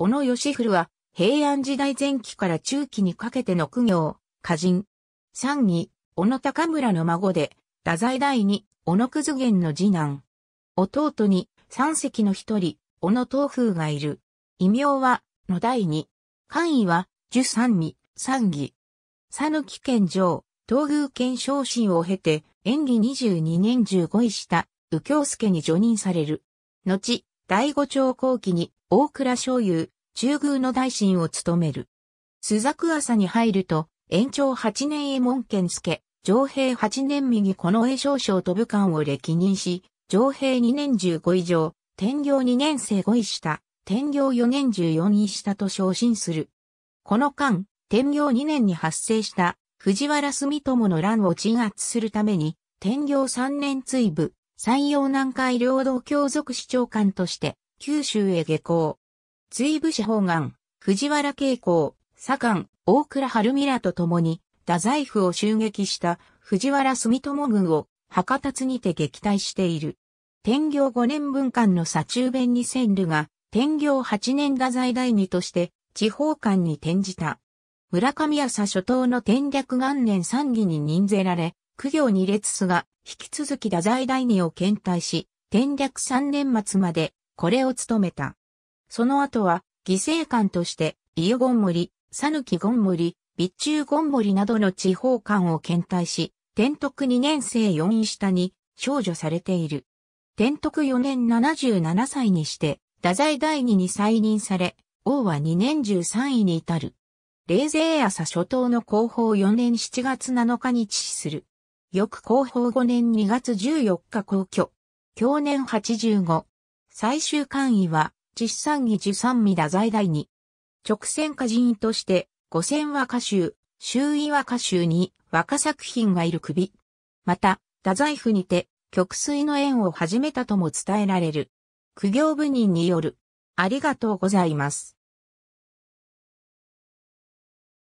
小野義古は、平安時代前期から中期にかけての苦行、歌人。三義、小野高村の孫で、太宰第二、小野くず源の次男。弟に、三席の一人、小野東風がいる。異名は、野第二。官位は、十三義、三義。佐野木県上、東宮県昇進を経て、演技十二年十五位した、右京介に除任される。後、第五朝後期に大倉昭雄、中宮の大臣を務める。朱雀朝に入ると、延長8年衛門健介、上平8年右この衛少将と武官を歴任し、上平2年15以上、天行2年生5位下、天行4年14位下と昇進する。この間、天行2年に発生した藤原住友の乱を鎮圧するために、天行3年追部、山陽南海領土協族市長官として、九州へ下校。追部司法官、藤原慶光、左官、大倉春美らと共に、太宰府を襲撃した藤原住友軍を博多津にて撃退している。天行五年分間の左中弁に千流が、天行八年太宰第二として、地方官に転じた。村上朝初頭の天略元年三義に任ぜられ、苦行二列すが、引き続き太宰大二を検体し、天略三年末まで、これを務めた。その後は、犠牲官として、伊予権森、さぬチュウ・備中モリなどの地方官を検体し、天徳二年生四位下に、少女されている。天徳四年七十七歳にして、太宰第二に再任され、王は二年十三位に至る。冷泉朝初頭の後方4年7月7日に致死する。翌広報5年2月14日公挙。去年85。最終官位は、実産議受産味打在大に。直線歌人として、五線和歌集、周囲和歌集に和歌作品がいる首。また、太宰府にて、曲水の縁を始めたとも伝えられる。苦行部人による。ありがとうございます。